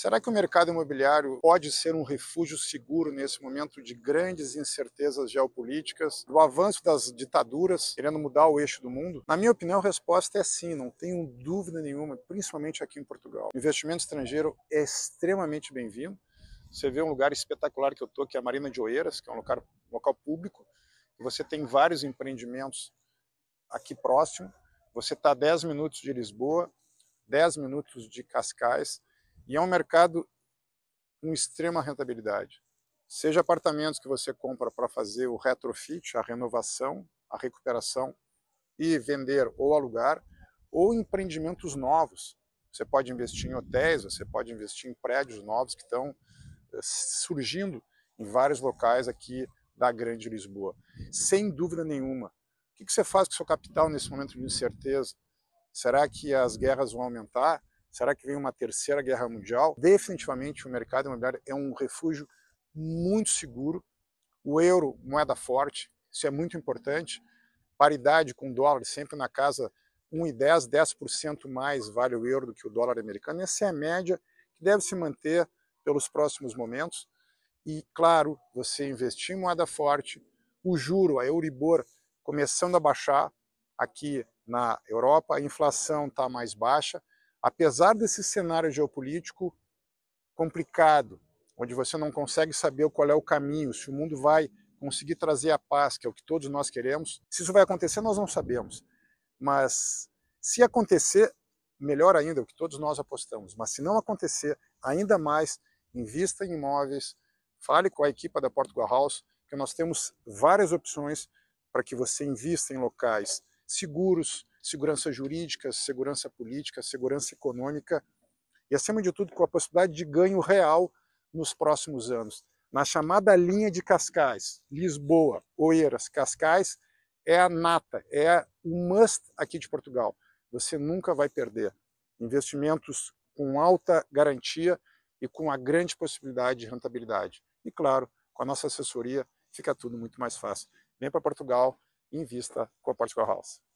Será que o mercado imobiliário pode ser um refúgio seguro nesse momento de grandes incertezas geopolíticas, do avanço das ditaduras querendo mudar o eixo do mundo? Na minha opinião, a resposta é sim, não tenho dúvida nenhuma, principalmente aqui em Portugal. O investimento estrangeiro é extremamente bem-vindo. Você vê um lugar espetacular que eu estou, que é a Marina de Oeiras, que é um local, um local público. Você tem vários empreendimentos aqui próximo. Você está a 10 minutos de Lisboa, 10 minutos de Cascais. E é um mercado com extrema rentabilidade. Seja apartamentos que você compra para fazer o retrofit, a renovação, a recuperação e vender ou alugar, ou empreendimentos novos. Você pode investir em hotéis, você pode investir em prédios novos que estão eh, surgindo em vários locais aqui da Grande Lisboa. Sem dúvida nenhuma. O que você faz com seu capital nesse momento de incerteza? Será que as guerras vão aumentar? Será que vem uma terceira guerra mundial? Definitivamente o mercado imobiliário é um refúgio muito seguro. O euro, moeda forte, isso é muito importante. Paridade com o dólar, sempre na casa 1,10, 10% mais vale o euro do que o dólar americano. Essa é a média que deve se manter pelos próximos momentos. E, claro, você investir em moeda forte, o juro, a Euribor, começando a baixar aqui na Europa, a inflação está mais baixa, apesar desse cenário geopolítico complicado, onde você não consegue saber qual é o caminho, se o mundo vai conseguir trazer a paz, que é o que todos nós queremos. Se isso vai acontecer, nós não sabemos. Mas se acontecer, melhor ainda, é o que todos nós apostamos. Mas se não acontecer, ainda mais, invista em imóveis, fale com a equipe da Portugal House, que nós temos várias opções para que você invista em locais seguros, segurança jurídica, segurança política, segurança econômica e, acima de tudo, com a possibilidade de ganho real nos próximos anos. Na chamada linha de Cascais, Lisboa, Oeiras, Cascais, é a nata, é o must aqui de Portugal. Você nunca vai perder. Investimentos com alta garantia e com a grande possibilidade de rentabilidade. E claro, com a nossa assessoria fica tudo muito mais fácil. Vem para Portugal, invista com a Portugal House.